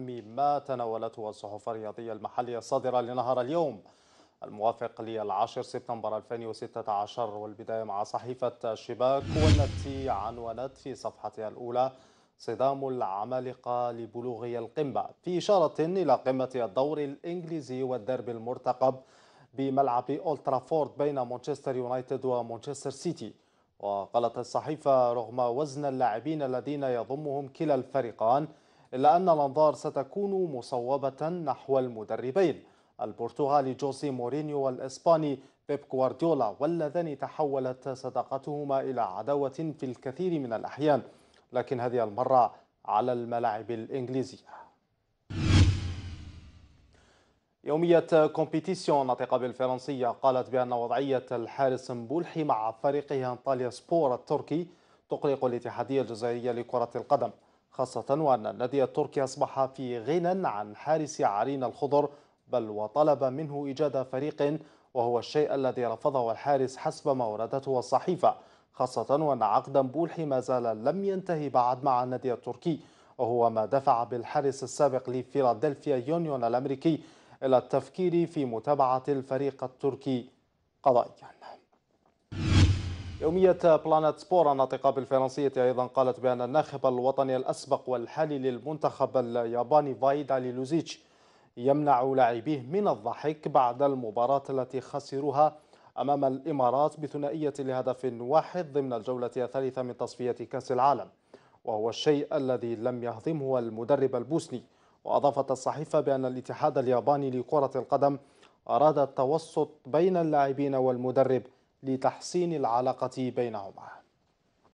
ما تناولته الصحف الرياضية المحلية الصادرة لنهار اليوم الموافق للعاشر سبتمبر 2016 والبداية مع صحيفة شباك والتي عنونت في صفحتها الأولى صدام العمالقة لبلوغ القمة في إشارة إلى قمة الدور الإنجليزي والدرب المرتقب بملعب أولترافورد بين مانشستر يونايتد ومانشستر سيتي وقالت الصحيفة رغم وزن اللاعبين الذين يضمهم كلا الفريقان إلا أن الأنظار ستكون مصوبة نحو المدربين البرتغالي جوسي مورينيو والإسباني بيب غوارديولا واللذان تحولت صداقتهما إلى عداوة في الكثير من الأحيان لكن هذه المرة على الملاعب الإنجليزية يومية كومبيتيسيون الناطقة بالفرنسية قالت بأن وضعية الحارس مبولحي مع فريقه انطاليا سبور التركي تقلق الاتحادية الجزائرية لكرة القدم خاصة وأن النادي التركي أصبح في غنى عن حارس عرين الخضر بل وطلب منه إيجاد فريق وهو الشيء الذي رفضه الحارس حسب ما وردته الصحيفة خاصة وأن عقد بولحي ما زال لم ينتهي بعد مع النادي التركي وهو ما دفع بالحارس السابق لفيلادلفيا يونيون الأمريكي إلى التفكير في متابعة الفريق التركي قضائيا يومية بلانت سبور الناطقة بالفرنسية أيضا قالت بأن الناخب الوطني الأسبق والحالي للمنتخب الياباني فايدا لوزيتش يمنع لاعبيه من الضحك بعد المباراة التي خسروها أمام الإمارات بثنائية لهدف واحد ضمن الجولة الثالثة من تصفية كأس العالم وهو الشيء الذي لم يهضمه المدرب البوسني وأضافت الصحيفة بأن الاتحاد الياباني لكرة القدم أراد التوسط بين اللاعبين والمدرب لتحسين العلاقة بينهما